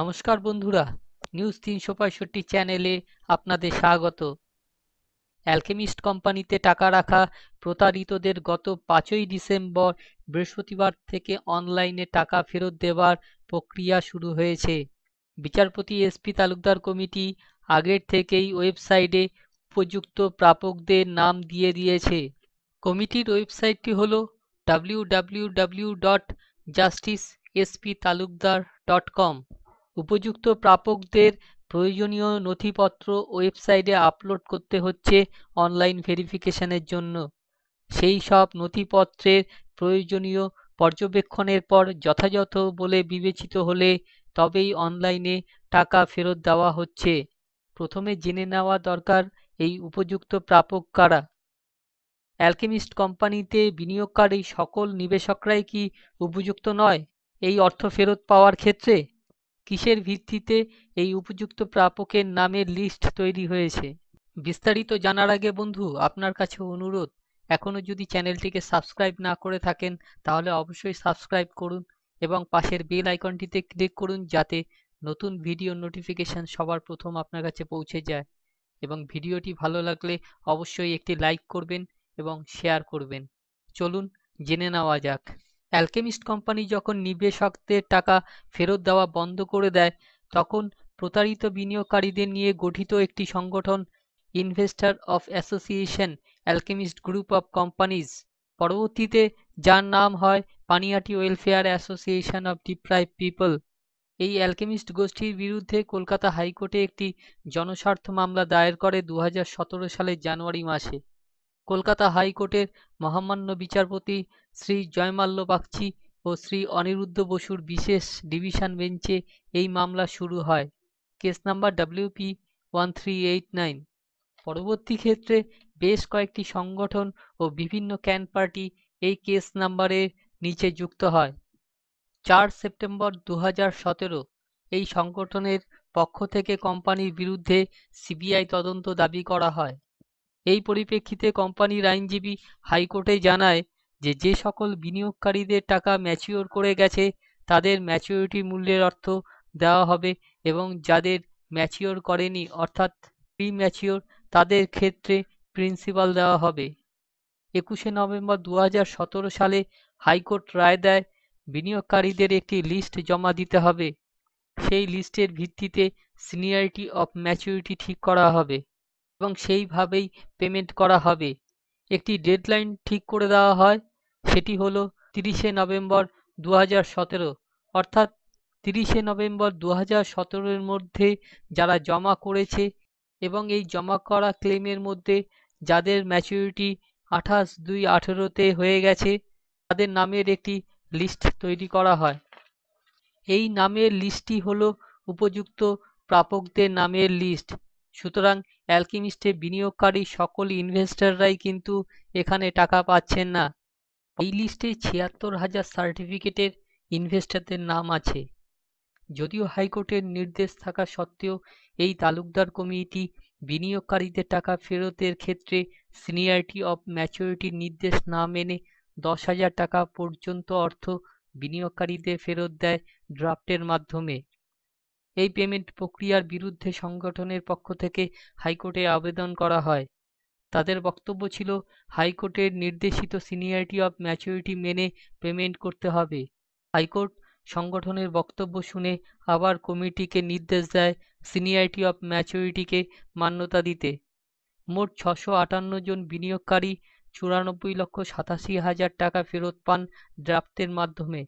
নমস্কার বন্ধুরা নিউজ তিনশো পঁয়ষট্টি চ্যানেলে আপনাদের স্বাগত অ্যালকেমিস্ট কোম্পানিতে টাকা রাখা প্রতারিতদের গত পাঁচই ডিসেম্বর বৃহস্পতিবার থেকে অনলাইনে টাকা ফেরত দেওয়ার প্রক্রিয়া শুরু হয়েছে বিচারপতি এসপি তালুকদার কমিটি আগের থেকেই ওয়েবসাইটে উপযুক্ত প্রাপকদের নাম দিয়ে দিয়েছে কমিটির ওয়েবসাইটটি হল W W W dot justice SP Talukdar dot com উপযুক্ত প্রাপকদের প্রয়োজনীয় নথিপত্র ওয়েবসাইটে আপলোড করতে হচ্ছে অনলাইন ভেরিফিকেশনের জন্য সেই সব নথিপত্রের প্রয়োজনীয় পর্যবেক্ষণের পর যথাযথ বলে বিবেচিত হলে তবেই অনলাইনে টাকা ফেরত দেওয়া হচ্ছে প্রথমে জেনে নেওয়া দরকার এই উপযুক্ত প্রাপক কারা অ্যালকেমিস্ট কোম্পানিতে বিনিয়োগকারী সকল নিবেশকরাই কি উপযুক্ত নয় এই অর্থ ফেরত পাওয়ার ক্ষেত্রে কিসের ভিত্তিতে এই উপযুক্ত প্রাপকের নামের লিস্ট তৈরি হয়েছে বিস্তারিত জানার আগে বন্ধু আপনার কাছে অনুরোধ এখনও যদি চ্যানেলটিকে সাবস্ক্রাইব না করে থাকেন তাহলে অবশ্যই সাবস্ক্রাইব করুন এবং পাশের বেল আইকনটিতে ক্লিক করুন যাতে নতুন ভিডিও নোটিফিকেশান সবার প্রথম আপনার কাছে পৌঁছে যায় এবং ভিডিওটি ভালো লাগলে অবশ্যই একটি লাইক করবেন এবং শেয়ার করবেন চলুন জেনে নেওয়া যাক অ্যালকেমিস্ট কোম্পানি যখন নিবেশকদের টাকা ফেরত দেওয়া বন্ধ করে দেয় তখন প্রতারিত বিনিয়োগকারীদের নিয়ে গঠিত একটি সংগঠন investor of association alchemist group of companies পরবর্তীতে যার নাম হয় Panihati welfare association of deprive people এই অ্যালকেমিস্ট গোষ্ঠীর বিরুদ্ধে কলকাতা হাইকোর্টে একটি জনস্বার্থ মামলা দায়ের করে দু সালের জানুয়ারি মাসে কলকাতা হাইকোর্টের মহামান্য বিচারপতি শ্রী জয়মাল্য বাগচি ও শ্রী অনিরুদ্ধ বসুর বিশেষ ডিভিশন বেঞ্চে এই মামলা শুরু হয় case number WP one three eight nine পরবর্তী ক্ষেত্রে বেশ কয়েকটি সংগঠন ও বিভিন্ন ক্যান পার্টি এই কেস নাম্বারের নিচে যুক্ত হয় চার সেপ্টেম্বর দু সতেরো এই সংগঠনের পক্ষ থেকে কোম্পানির বিরুদ্ধে সিবিআই তদন্ত দাবি করা হয় এই পরিপ্রেক্ষিতে কোম্পানির আইনজীবী হাইকোর্টে জানায় যে যে সকল বিনিয়োগকারীদের টাকা ম্যাচিওর করে গেছে তাদের ম্যাচিওরিটি মূল্যের অর্থ দেওয়া হবে এবং যাদের ম্যাচিওর করেনি অর্থাৎ প্রি ম্যাচিওর তাদের ক্ষেত্রে প্রিন্সিপাল দেওয়া হবে একুশে নভেম্বর দু সালে হাইকোর্ট রায় দেয় বিনিয়োগকারীদের একটি লিস্ট জমা দিতে হবে সেই লিস্টের ভিত্তিতে সিনিয়রিটি অফ ম্যাচিউরিটি ঠিক করা হবে এবং সেইভাবেই পেমেন্ট করা হবে একটি ডেডলাইন ঠিক করে দেওয়া হয় সেটি হল তিরিশে নভেম্বর দু হাজার অর্থাৎ তিরিশে নভেম্বর দু হাজার মধ্যে যারা জমা করেছে এবং এই জমা করা ক্লেমের মধ্যে যাদের ম্যাচুরিটি আঠাশ দুই আঠেরোতে হয়ে গেছে তাদের নামের একটি লিস্ট তৈরি করা হয় এই নামের লিস্টটি হলো উপযুক্ত প্রাপকদের নামের লিস্ট সুতরাং অ্যালকিমিস্টে বিনিয়োগকারী সকল ইনভেস্টররাই কিন্তু এখানে টাকা পাচ্ছেন না এই লিস্টে ছিয়াত্তর হাজার সার্টিফিকেটের ইনভেস্টরদের নাম আছে যদিও হাইকোর্টের নির্দেশ থাকা সত্ত্বেও এই তালুকদার কমিটি বিনিয়োগকারীদের টাকা ফেরতের ক্ষেত্রে সিনিয়রিটি অব ম্যাচুরিটির নির্দেশ না মেনে দশ হাজার টাকা পর্যন্ত অর্থ বিনিয়োগকারীদের ফেরত দেয় ড্রাফটের মাধ্যমে এই পেমেন্ট প্রক্রিয়ার বিরুদ্ধে সংগঠনের পক্ষ থেকে হাইকোর্টে আবেদন করা হয় তাদের বক্তব্য ছিল হাইকোর্টের নির্দেশিত সিনিয়রিটি অব ম্যাচুরিটি মেনে পেমেন্ট করতে হবে হাইকোর্ট সংগঠনের বক্তব্য শুনে আবার কমিটিকে নির্দেশ দেয় সিনিয়রিটি অব ম্যাচুরিটিকে মান্যতা দিতে মোট ছশো আটান্ন জন বিনিয়োগকারী চুরানব্বই লক্ষ সাতাশি হাজার টাকা ফেরত পান ড্রাফটের মাধ্যমে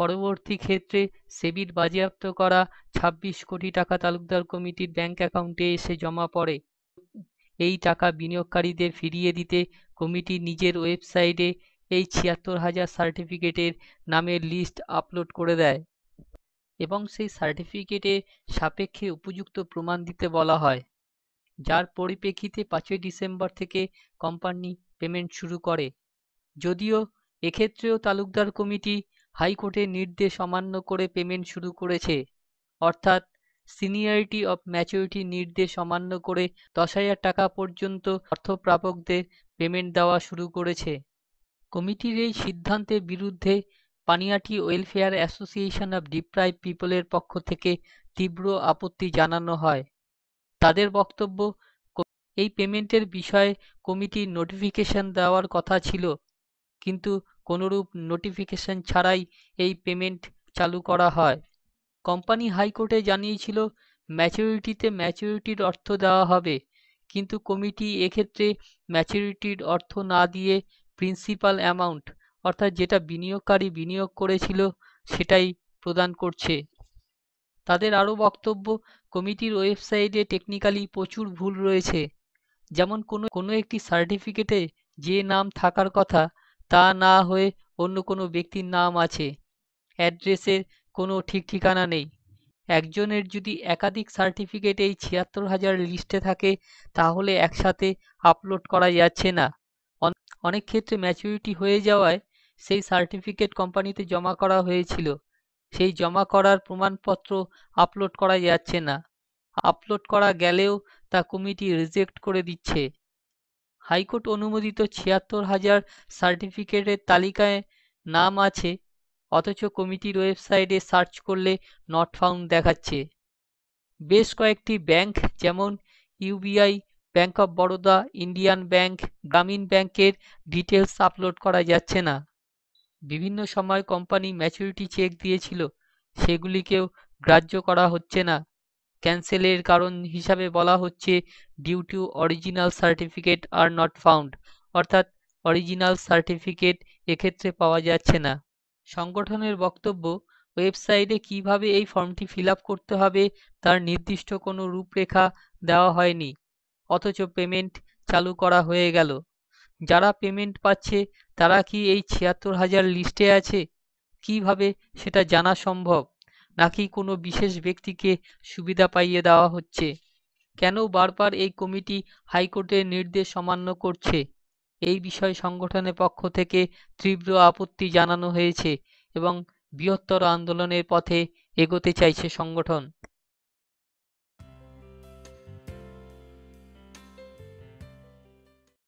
পরবর্তী ক্ষেত্রে সেবির বাজেয়াপ্ত করা ২৬ কোটি টাকা তালুকদার কমিটির ব্যাংক অ্যাকাউন্টে এসে জমা পড়ে এই টাকা বিনিয়োগকারীদের ফিরিয়ে দিতে কমিটি নিজের ওয়েবসাইটে এই ছিয়াত্তর হাজার সার্টিফিকেটের নামের লিস্ট আপলোড করে দেয় এবং সেই সার্টিফিকেটে সাপেক্ষে উপযুক্ত প্রমাণ দিতে বলা হয় যার পরিপ্রেক্ষিতে পাঁচই ডিসেম্বর থেকে কোম্পানি পেমেন্ট শুরু করে যদিও এক্ষেত্রেও তালুকদার কমিটি হাইকোর্টের নির্দেশ অমান্য করে পেমেন্ট শুরু করেছে অর্থাৎ সিনিয়রিটি অব ম্যাচুরিটি নির্দেশ অমান্য করে দশ হাজার টাকা পর্যন্ত অর্থপ্রাপকদের পেমেন্ট দেওয়া শুরু করেছে কমিটির এই সিদ্ধান্তের বিরুদ্ধে Panihati welfare association of deprive পিপলের পক্ষ থেকে তীব্র আপত্তি জানানো হয় তাদের বক্তব্য এই পেমেন্টের বিষয়ে কমিটির নোটিফিকেশন দেওয়ার কথা ছিল কিন্তু কোনোরূপ নোটিফিকেশন ছাড়াই এই পেমেন্ট চালু করা হয় কোম্পানি হাইকোর্টে জানিয়েছিল ম্যাচুরিটিতে ম্যাচুরিটির অর্থ দেওয়া হবে কিন্তু কমিটি এক্ষেত্রে ম্যাচুরিটির অর্থ না দিয়ে প্রিন্সিপাল অ্যামাউন্ট অর্থাৎ যেটা বিনিয়োগকারী বিনিয়োগ করেছিল সেটাই প্রদান করছে তাদের আরও বক্তব্য কমিটির ওয়েবসাইটে টেকনিক্যালি প্রচুর ভুল রয়েছে যেমন কোনো কোনো একটি সার্টিফিকেটে যে নাম থাকার কথা তা না হয়ে অন্য কোনো ব্যক্তির নাম আছে অ্যাড্রেসের কোনো ঠিক ঠিকানা নেই একজনের যদি একাধিক সার্টিফিকেট এই ছিয়াত্তর হাজার লিস্টে থাকে তাহলে একসাথে আপলোড করা যাচ্ছে না অনেক ক্ষেত্রে ম্যাচুরিটি হয়ে যাওয়ায় সেই সার্টিফিকেট কোম্পানিতে জমা করা হয়েছিল সেই জমা করার প্রমাণপত্র আপলোড করা যাচ্ছে না আপলোড করা গেলেও তা কমিটি রিজেক্ট করে দিচ্ছে হাইকোর্ট অনুমোদিত ছিয়াত্তর হাজার সার্টিফিকেটের তালিকায় নাম আছে অথচ কমিটির ওয়েবসাইটে সার্চ করলে নট ফাউন্ড দেখাচ্ছে বেশ কয়েকটি ব্যাংক যেমন UBI bank of Baroda Indian bank Gramin ব্যাংকের ডিটেলস আপলোড করা যাচ্ছে না বিভিন্ন সময় কোম্পানি ম্যাচুরিটি চেক দিয়েছিল সেগুলিকেও গ্রাহ্য করা হচ্ছে না ক্যান্সেলের কারণ হিসাবে বলা হচ্ছে due to original certificate are not found অর্থাৎ অরিজিনাল সার্টিফিকেট এক্ষেত্রে পাওয়া যাচ্ছে না সংগঠনের বক্তব্য ওয়েবসাইটে কিভাবে এই ফর্মটি ফিল করতে হবে তার নির্দিষ্ট কোনো রূপরেখা দেওয়া হয়নি অথচ পেমেন্ট চালু করা হয়ে গেল যারা পেমেন্ট পাচ্ছে তারা কি এই ছিয়াত্তর হাজার লিস্টে আছে কিভাবে সেটা জানা সম্ভব নাকি কোনো বিশেষ ব্যক্তিকে সুবিধা পাইয়ে দেওয়া হচ্ছে কেন বারবার এই কমিটি হাইকোর্টের নির্দেশ অমান্য করছে এই বিষয়ে সংগঠনের পক্ষ থেকে তীব্র আপত্তি জানানো হয়েছে এবং বৃহত্তর আন্দোলনের পথে এগোতে চাইছে সংগঠন